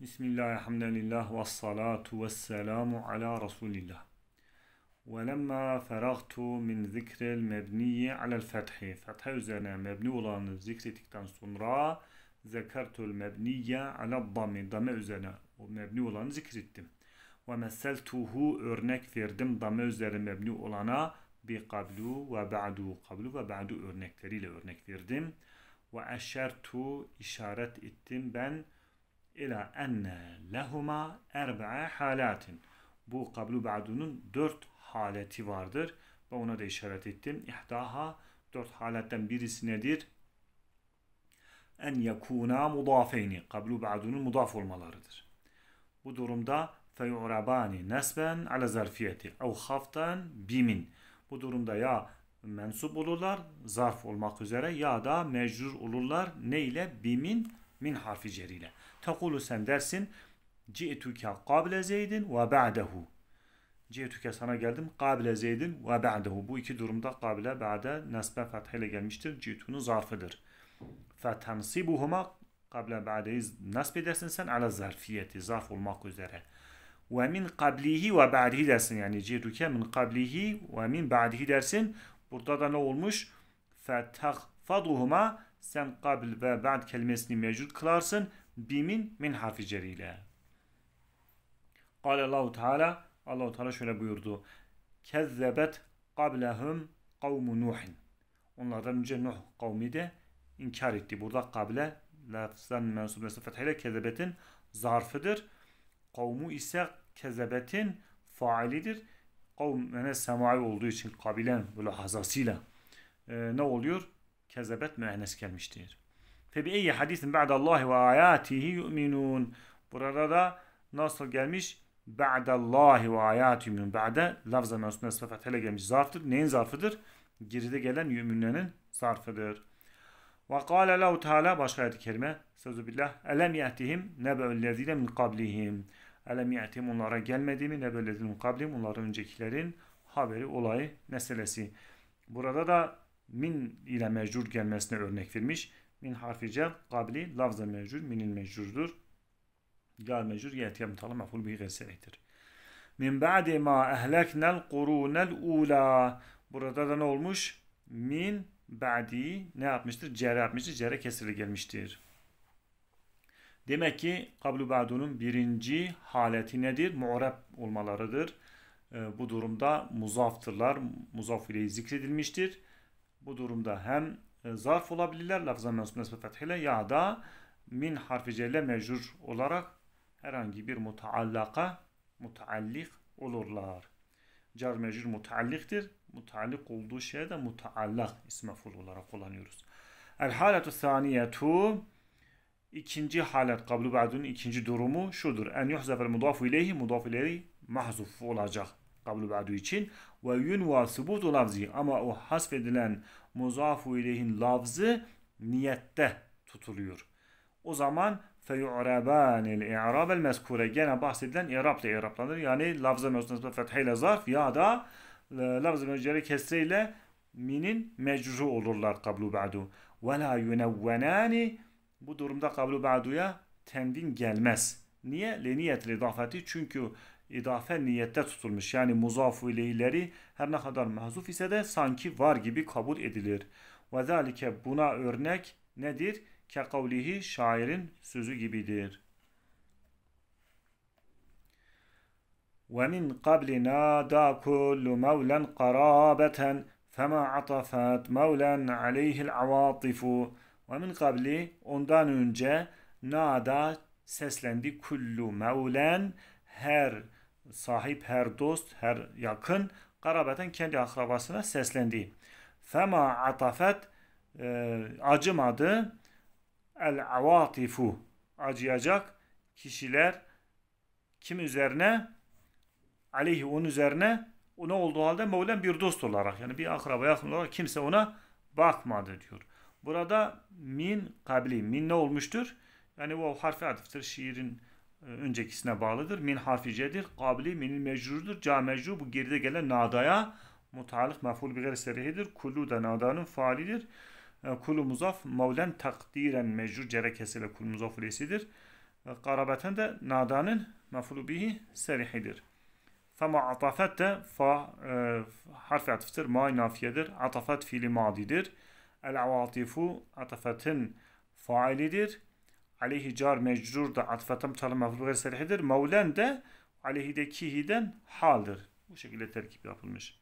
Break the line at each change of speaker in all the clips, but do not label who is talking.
Bismillahirrahmanirrahim. Ve salatu ve selamu ala Resulillah. Ve lemma feragtu min zikril mebniyi alel fethi. Fethe üzerine mebni olanı zikrettikten sonra zekertul mebniye ala dami. dami üzerine o mebni olanı zikrettim. Ve messeltuhu örnek verdim dami üzerine mebni olana bi kablu ve ba'du. Kablu ve ba'du örnekleriyle örnek verdim. Ve eşertu işaret ettim ben ila enne lehuma erbe'e halatin. Bu kablu ba'dunun dört haleti vardır ve ona da işaret ettim. İhdaha dört haletten birisi nedir? En yakuna mudafeyni. Kablu ba'dunun mudaf olmalarıdır. Bu durumda feyurabani nesben ala zarfiyeti ev haftan bimin. Bu durumda ya mensup olurlar zarf olmak üzere ya da mecrur olurlar ne ile bimin Min harfi ceriyle. Tekulu sen dersin. Ci'tuke kable zeydin ve ba'dehu. Ci'tuke sana geldim. Kabile zeydin ve ba'dehu. Bu iki durumda kabile ba'de nesbe fethiyle gelmiştir. Ci'tunun zarfıdır. Fetensibuhuma kabile ba'deyi nasb edersin sen ala zarfiyeti. Zarf olmak üzere. Ve min kablihi ve ba'dihi dersin. Yani ci'tuke min kablihi ve min ba'dihi dersin. Burada da ne olmuş? Fetehfaduhuma sen kabil ve ba'd kelimesini mevcut kılarsın bimin min harfi ceriyle. Kale Allahu Teala Allahu Teala şöyle buyurdu. Kezzebet kablehum kavmu Nuhin. Onlardan önce Nuh kavmi de inkar etti. Burada kabile lafzdan mensup ve fethiyle kezebetin zarfıdır. Kavmu ise kezebetin faalidir. Kavm mene semai olduğu için kabilen böyle hazasıyla e, ne oluyor? kezebet müennes gelmiştir. Fe bi eyyi hadisin ba'dallahi ve ayatihi yu'minun. Burada da nasıl gelmiş? Ba'dallahi ve ayatihi yu'minun. Ba'de lafza mensup sıfat hele gelmiş zarftır. Neyin zarfıdır? Geride gelen yüminlerin zarfıdır. Ve kâle lehu teâlâ başka ayet-i kerime. Sözü billah. Elem yehtihim nebe'üllezine min kablihim. Elem yehtihim onlara gelmedi mi? Nebe'üllezine min kablihim. Onların öncekilerin haberi, olayı, meselesi. Burada da min ile mecrur gelmesine örnek vermiş. Min harfi cer, kabili, lafza mecrur, minil mecrurdur. Gal mecrur, yetiye mutala meful bi gayserehtir. Min ba'di ma ehleknel kurunel ula. Burada da ne olmuş? Min ba'di ne yapmıştır? Cere yapmıştır. Cere kesirli gelmiştir. Demek ki kablu ba'dunun birinci haleti nedir? Mu'rab olmalarıdır. E, bu durumda muzaftırlar. Muzaf ile zikredilmiştir. Bu durumda hem e, zarf olabilirler lafza mensup nesbe fethiyle ya da min harfi celle mecrur olarak herhangi bir mutaallaka mutaallik olurlar. Car mecrur mutaalliktir. Mutaallik olduğu şeye de mutaallak isme ful olarak kullanıyoruz. El halatu saniyetu ikinci halat kablu ba'dunun ikinci durumu şudur. En yuhzefel mudafu ileyhi mudafu ileyhi mahzuf olacak. Kabul ba'du için ve yunva subutu lafzi ama o hasfedilen muzafu ileyhin lafzı niyette tutuluyor. O zaman feyu'rabanil el mezkure gene bahsedilen i'rab ile i'rablanır. Yani lafza mevzunasında fethiyle zarf ya da e, lafza mevcudları kesreyle minin mecru olurlar kablu ba'du. Ve la yunevvenani bu durumda kablu ba'duya tendin gelmez. Niye? Leniyet idafeti çünkü idafe niyette tutulmuş. Yani muzafu ileyleri her ne kadar mahzuf ise de sanki var gibi kabul edilir. Ve zalike buna örnek nedir? Ke kavlihi şairin sözü gibidir. Ve min qablina da kullu mevlen qarabeten fema atafat mevlen aleyhil avatifu ve min qabli ondan önce nada seslendi kullu mevlen her sahip her dost, her yakın garabeten kendi akrabasına seslendi. Fema atafet e, acımadı el avatifu acıyacak kişiler kim üzerine? Aleyhi onun üzerine ona olduğu halde Mevlam bir dost olarak yani bir akraba yakın olarak kimse ona bakmadı diyor. Burada min kabli. Min ne olmuştur? Yani bu harfi atıftır. Şiirin ee, öncekisine bağlıdır. Min harfi cedir. Kabili min mecrudur. Ca mecru bu geride gelen nadaya mutalik meful bir serihidir. kulu da nadanın faalidir. Ee, kulu muzaf mevlen takdiren mecrur cere kesile kul muzaf ulesidir. Karabeten de nadanın mefulu bihi serihidir. Fema atafet de fa e, harfi atıftır. Ma nafiyedir. Atafet fiili madidir. El avatifu atafetin failidir aleyhi car mecrur da atfa tam çalı mafruge serihidir. Mevlen de aleyhi de kihiden haldır. Bu şekilde terkip yapılmış.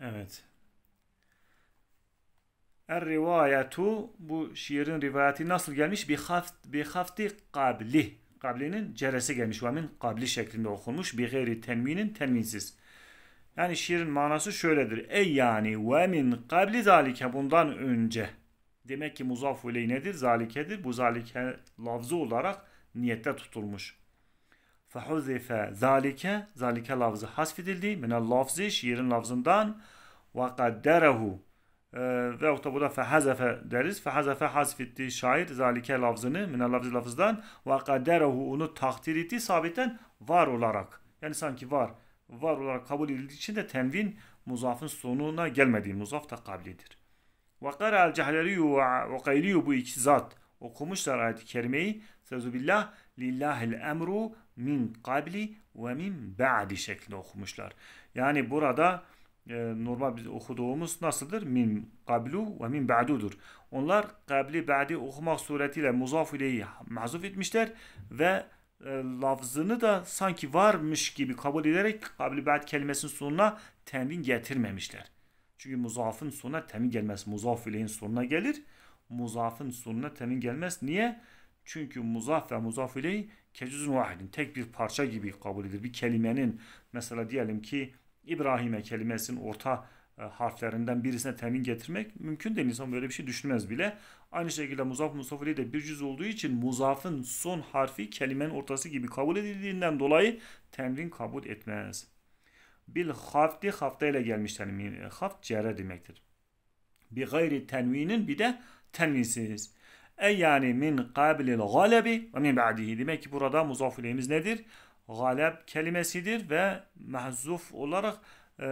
Evet. Er rivayetu bu şiirin rivayeti nasıl gelmiş? Bi haft bi hafti qabli. Kabli'nin ceresi gelmiş. Ve min kabli şeklinde okunmuş. Bi gayri tenminin tenminsiz. Yani şiirin manası şöyledir. Ey yani ve min kabli zalike bundan önce. Demek ki muzaf uley nedir? Zalikedir. Bu zalike lafzı olarak niyette tutulmuş. Fehuzife zalike, zalike lafzı hasfedildi. Minel lafzı, şiirin lafzından ve kadderehu. Ee, veyahut da fehazefe deriz. Fehazefe hasfetti şair zalike lafzını minel lafzı lafızdan ve kadderehu onu takdir etti sabiten var olarak. Yani sanki var var olarak kabul edildiği için de tenvin muzafın sonuna gelmediği muzaf da kablidir. Ve kara el cehleriyu ve gayriyu bu iki zat okumuşlar ayet-i kerimeyi. Sözübillah lillahil emru min kabli ve min ba'di şeklinde okumuşlar. Yani burada e, normal biz okuduğumuz nasıldır? Min kablu ve min ba'dudur. Onlar kabli ba'di okumak suretiyle muzaf ileyi mahzuf etmişler ve e, lafzını da sanki varmış gibi kabul ederek kabli ba'd kelimesinin sonuna temin getirmemişler. Çünkü muzafın sonuna temin gelmez. Muzaf ileyin sonuna gelir. Muzafın sonuna temin gelmez. Niye? Çünkü muzaf ve muzaf ileyh kecüzün vahidin tek bir parça gibi kabul edilir. Bir kelimenin mesela diyelim ki İbrahim'e kelimesinin orta e, harflerinden birisine temin getirmek mümkün değil. İnsan böyle bir şey düşünmez bile. Aynı şekilde muzaf musafili de bir cüz olduğu için muzafın son harfi kelimenin ortası gibi kabul edildiğinden dolayı tenvin kabul etmez. Bil hafti hafta ile gelmiş tenvin. E, Haft cere demektir. bir gayri tenvinin bir de tenvinsiz. E yani min kabilil galebi ve min ba'dihi. Demek ki burada muzaf nedir? Galeb kelimesidir ve mehzuf olarak e,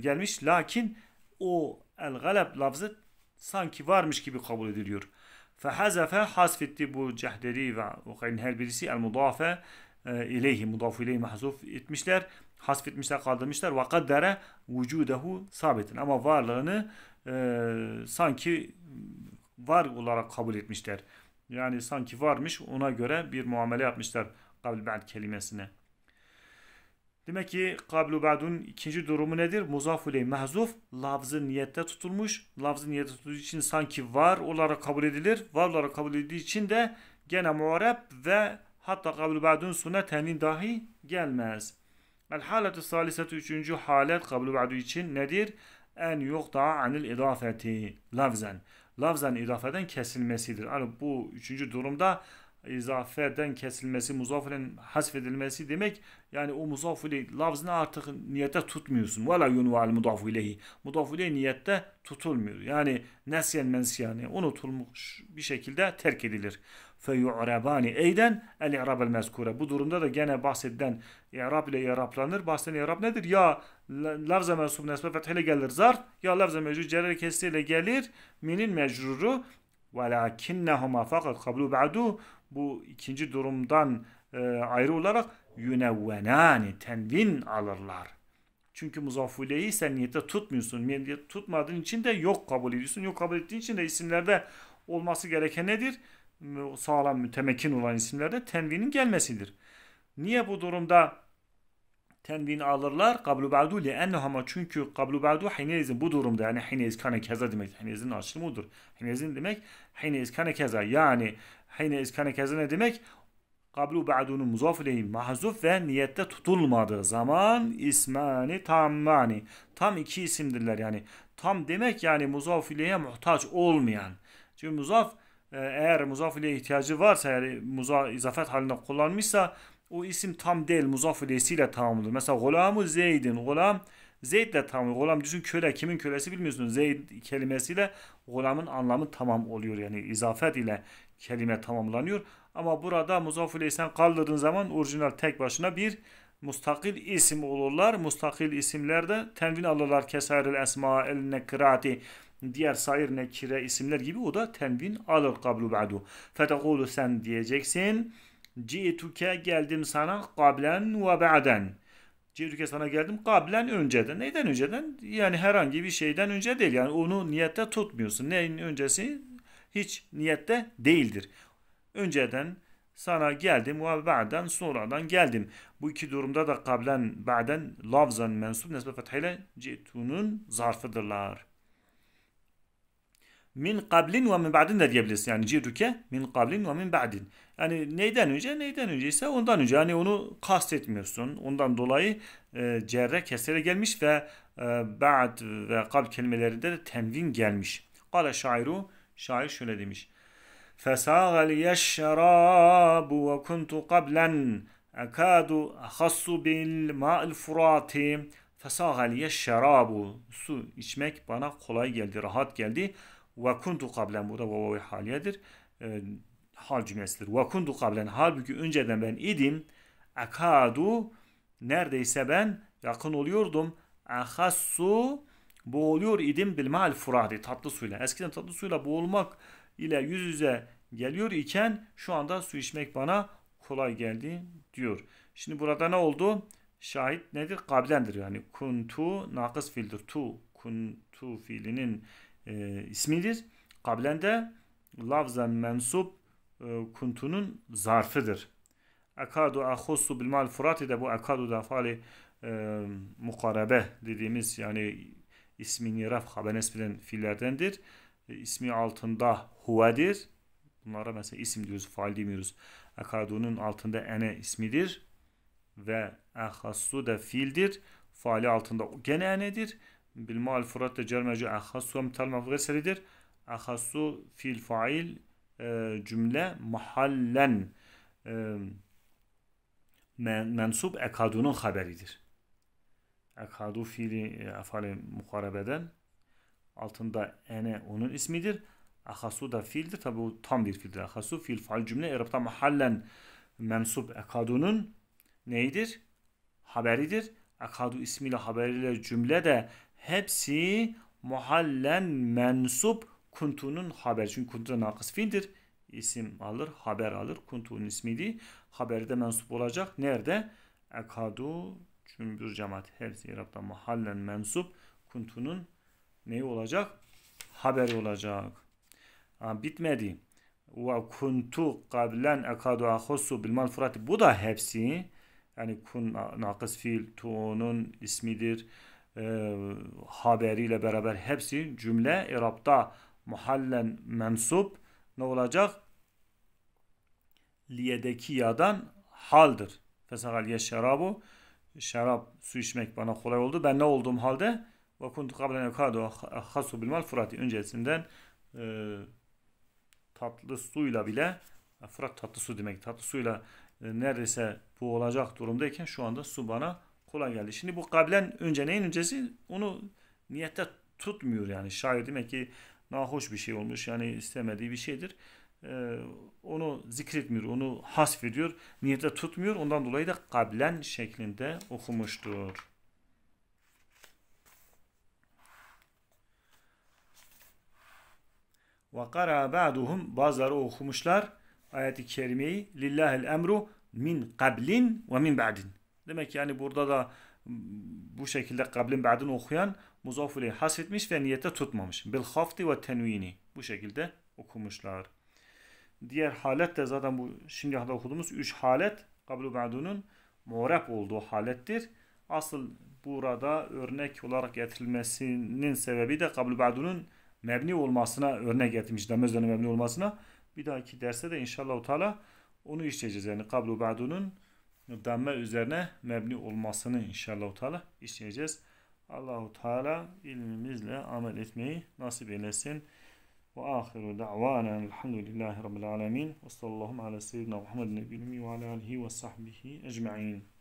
gelmiş. Lakin o el galep lafzı sanki varmış gibi kabul ediliyor. Fehazefe hasfetti bu cehderi ve ukayın her birisi el mudafe e, ileyhi mudafu ileyhi mahzuf etmişler. Hasfetmişler kaldırmışlar. Ve kaddere vücudehu sabitin. Ama varlığını e, sanki var olarak kabul etmişler. Yani sanki varmış ona göre bir muamele yapmışlar. Kavl ba'd kelimesine. Demek ki kablu ba'dun ikinci durumu nedir? Muzafuley mehzuf lafzı niyette tutulmuş. Lafzı niyette tutulduğu için sanki var olarak kabul edilir. Var olarak kabul edildiği için de gene muarep ve hatta kablu ba'dun suna tenin dahi gelmez. El haletü salisetü üçüncü halet kablu ba'du için nedir? En yok daha anil idafeti lafzen. Lafzen idafeden kesilmesidir. Yani bu üçüncü durumda izafeden kesilmesi, muzaffilen hasfedilmesi demek yani o muzafili lafzını artık niyete tutmuyorsun. Vela yunu al mudafu ileyhi. niyette tutulmuyor. Yani nesyen mensiyani unutulmuş bir şekilde terk edilir. Fe yu'rabani eyden el i'rab el mezkure. Bu durumda da gene bahsedilen i'rab ile i'raplanır. Bahsedilen i'rab nedir? Ya lafza mensub nesbe fethiyle gelir zar, ya lafza mecrur cerre kesiyle gelir minin mecruru velakinnehuma فقط kablu ba'du bu ikinci durumdan e, ayrı olarak yünevvenani tenvin alırlar. Çünkü muzaffuleyi sen niyette tutmuyorsun. Niyette tutmadığın için de yok kabul ediyorsun. Yok kabul ettiğin için de isimlerde olması gereken nedir? Sağlam mütemekin olan isimlerde tenvinin gelmesidir. Niye bu durumda tenvin alırlar. Kablu ba'du li'ennehu ama çünkü kablu ba'du hinezin bu durumda yani hinez kane keza demek. Hinezin açılımı odur. Hinezin demek hinez kane keza yani hinez kane keza ne demek? Kablu ba'dunun muzaf mahzuf ve niyette tutulmadığı zaman ismani tammani. Tam iki isimdirler yani. Tam demek yani muzaf muhtaç olmayan. Çünkü muzaf e, eğer muzaf ihtiyacı varsa yani muzaf izafet halinde kullanmışsa o isim tam değil muzaf ile tamamdır. Mesela gulamu zeydin. Gulam Zeyd ile tamamlıyor. Gulam düşün köle kimin kölesi bilmiyorsunuz. Zeyd kelimesiyle gulamın anlamı tamam oluyor. Yani izafet ile kelime tamamlanıyor. Ama burada muzaf ileysen kaldırdığın zaman orijinal tek başına bir mustakil isim olurlar. Mustakil isimler de tenvin alırlar. Kesairil esma el nekirati diğer sair nekire isimler gibi o da tenvin alır kablu ba'du. Fetekulu sen diyeceksin. Ci'tuke geldim sana kablen ve ba'den. Ci'tuke sana geldim kablen önceden. Neden önceden? Yani herhangi bir şeyden önce değil. Yani onu niyette tutmuyorsun. Neyin öncesi? Hiç niyette değildir. Önceden sana geldim ve ba'den sonradan geldim. Bu iki durumda da kablen ba'den lafzan mensup nesbe fethiyle ci'tunun zarfıdırlar min kablin ve min ba'din de diyebiliriz. Yani ciruke min kablin ve min ba'din. Yani neyden önce neyden önceyse ondan önce. Yani onu kastetmiyorsun. Ondan dolayı e, cerre kesere gelmiş ve e, ba'd ve kab kelimelerinde de tenvin gelmiş. Kale şairu şair şöyle demiş. Fesâgel yeşşerâbu ve kuntu kablen ekâdu ahassu bil ma'il furati. Fesâgel yeşşerâbu. Su içmek bana kolay geldi, rahat geldi. Ve kuntu kablen burada ve haliyedir. E, hal cümlesidir. Ve kuntu kablen halbuki önceden ben idim. Akadu neredeyse ben yakın oluyordum. Ahassu boğuluyor idim bilmal furadi tatlı suyla. Eskiden tatlı suyla boğulmak ile yüz yüze geliyor iken şu anda su içmek bana kolay geldi diyor. Şimdi burada ne oldu? Şahit nedir? Kablendir yani. Kuntu nakıs fildir. Tu. Kuntu fiilinin e, ismidir. Kablen lafzen mensup e, kuntunun zarfıdır. Ekadu ahussu bil mal furati de bu ekadu da fali e, mukarabe dediğimiz yani ismini raf habenes bilen fiillerdendir. E, ismi altında huvedir. Bunlara mesela isim diyoruz, fail demiyoruz. Ekadu'nun altında ene ismidir ve ahassu da fiildir. Faali altında gene enedir بالماء الفرات تجار مرجع أخص ومثال مفغير سريدر أخص في الفاعل cümle mahallen e, mensup ekadunun haberidir. Ekadu fiili e, afale muharebeden altında ene onun ismidir. Akasu da fiildir. Tabi bu tam bir fiildir. Akasu fiil faal cümle. Erapta mahallen mensup ekadunun neyidir? Haberidir. ekadu ismiyle haberiyle cümle de hepsi muhallen mensup kuntunun haber. Çünkü kuntu nakıs fiildir. İsim alır, haber alır. Kuntunun ismiydi. Haberde mensup olacak. Nerede? Ekadu cümbür cemaat. Hepsi İrab'da muhallen mensup kuntunun neyi olacak? haber olacak. Ha, bitmedi. Ve kuntu kablen ekadu ahussu bil malfurati. Bu da hepsi. Yani kun nakıs fiil tu'nun ismidir e, haberiyle beraber hepsi cümle irapta muhallen mensup ne olacak? Liyedeki yadan haldır. Fesagaliye şerabu şarap su içmek bana kolay oldu. Ben ne olduğum halde ve kuntu kablen ekadu hasu bilmal furati öncesinden e, tatlı suyla bile e, Fırat tatlı su demek tatlı suyla e, neredeyse bu olacak durumdayken şu anda su bana kolay geldi. Şimdi bu kablen önce neyin öncesi? Onu niyette tutmuyor yani. Şayet demek ki nahoş bir şey olmuş. Yani istemediği bir şeydir. Ee, onu zikretmiyor. Onu hasf ediyor. Niyette tutmuyor. Ondan dolayı da kablen şeklinde okumuştur. Ve kara bazıları okumuşlar ayeti kerimeyi lillahil emru min kablin ve min ba'din. Demek ki yani burada da bu şekilde kablin ba'din okuyan muzafuleyh hasetmiş ve niyete tutmamış. Bil hafti ve tenvini bu şekilde okumuşlar. Diğer halet de zaten bu şimdi kadar okuduğumuz üç halet kablu ba'dunun muğrab olduğu halettir. Asıl burada örnek olarak getirilmesinin sebebi de kablu ba'dunun mebni olmasına örnek getirmiş. Demezlerinin mebni olmasına. Bir dahaki derste de inşallah Teala onu işleyeceğiz. Yani kablu ba'dunun demme üzerine mebni olmasını inşallah Teala işleyeceğiz. Allahu Teala ilmimizle amel etmeyi nasip eylesin. Ve ahiru da'vana elhamdülillahi rabbil alemin. Ve sallallahu ala seyyidina Muhammedin nebiyyi ve ala alihi ve sahbihi ecma'in.